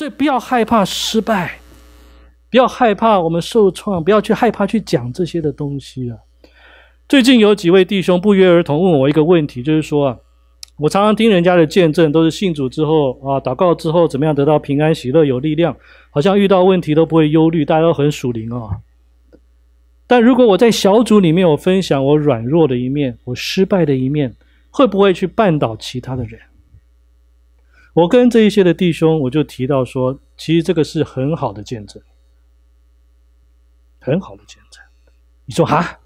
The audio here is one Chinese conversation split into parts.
所以不要害怕失败，不要害怕我们受创，不要去害怕去讲这些的东西啊！最近有几位弟兄不约而同问我一个问题，就是说啊，我常常听人家的见证，都是信主之后啊，祷告之后怎么样得到平安、喜乐、有力量，好像遇到问题都不会忧虑，大家都很属灵啊。但如果我在小组里面有分享我软弱的一面，我失败的一面，会不会去绊倒其他的人？我跟这一些的弟兄，我就提到说，其实这个是很好的见证，很好的见证。你说哈，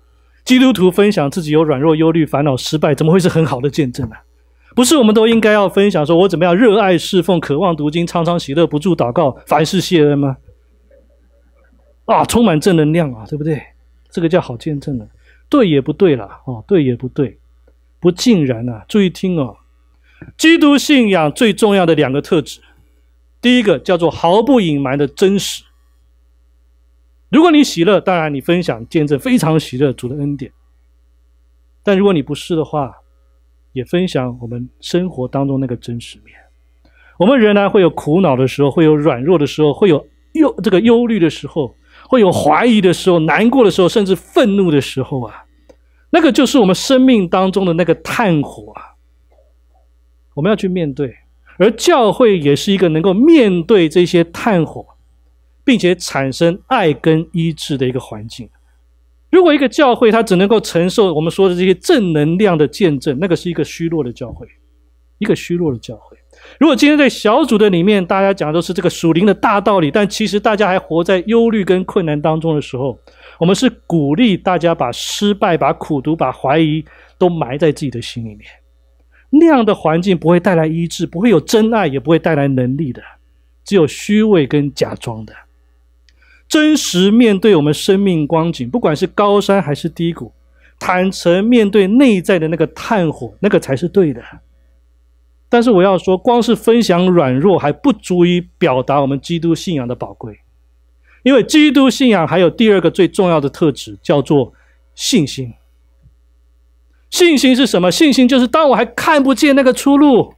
基督徒分享自己有软弱、忧虑、烦恼、失败，怎么会是很好的见证呢？不是我们都应该要分享，说我怎么样热爱侍奉、渴望读经、常常喜乐、不住祷告、凡事谢恩吗？啊，充满正能量啊，对不对？这个叫好见证了。对也不对了，哦，对也不对，不尽然啊。注意听哦。基督信仰最重要的两个特质，第一个叫做毫不隐瞒的真实。如果你喜乐，当然你分享见证非常喜乐主的恩典；但如果你不是的话，也分享我们生活当中那个真实面。我们仍然会有苦恼的时候，会有软弱的时候，会有忧这个忧虑的时候，会有怀疑的时候，难过的时候，甚至愤怒的时候啊，那个就是我们生命当中的那个炭火啊。我们要去面对，而教会也是一个能够面对这些炭火，并且产生爱跟医治的一个环境。如果一个教会它只能够承受我们说的这些正能量的见证，那个是一个虚弱的教会，一个虚弱的教会。如果今天在小组的里面，大家讲都是这个属灵的大道理，但其实大家还活在忧虑跟困难当中的时候，我们是鼓励大家把失败、把苦读、把怀疑都埋在自己的心里面。那样的环境不会带来医治，不会有真爱，也不会带来能力的，只有虚伪跟假装的。真实面对我们生命光景，不管是高山还是低谷，坦诚面对内在的那个炭火，那个才是对的。但是我要说，光是分享软弱还不足以表达我们基督信仰的宝贵，因为基督信仰还有第二个最重要的特质，叫做信心。信心是什么？信心就是当我还看不见那个出路，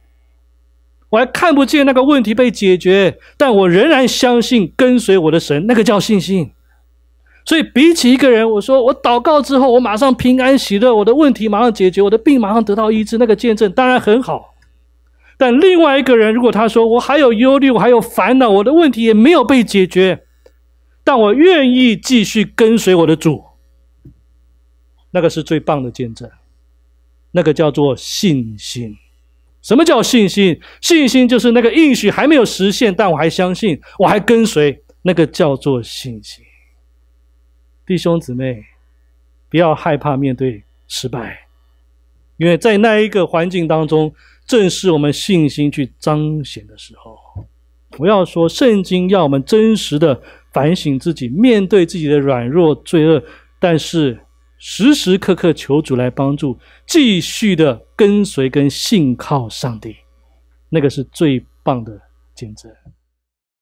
我还看不见那个问题被解决，但我仍然相信跟随我的神，那个叫信心。所以比起一个人，我说我祷告之后，我马上平安喜乐，我的问题马上解决，我的病马上得到医治，那个见证当然很好。但另外一个人，如果他说我还有忧虑，我还有烦恼，我的问题也没有被解决，但我愿意继续跟随我的主，那个是最棒的见证。那个叫做信心。什么叫信心？信心就是那个应许还没有实现，但我还相信，我还跟随。那个叫做信心。弟兄姊妹，不要害怕面对失败，因为在那一个环境当中，正是我们信心去彰显的时候。不要说圣经要我们真实的反省自己，面对自己的软弱、罪恶，但是。时时刻刻求主来帮助，继续的跟随跟信靠上帝，那个是最棒的见证。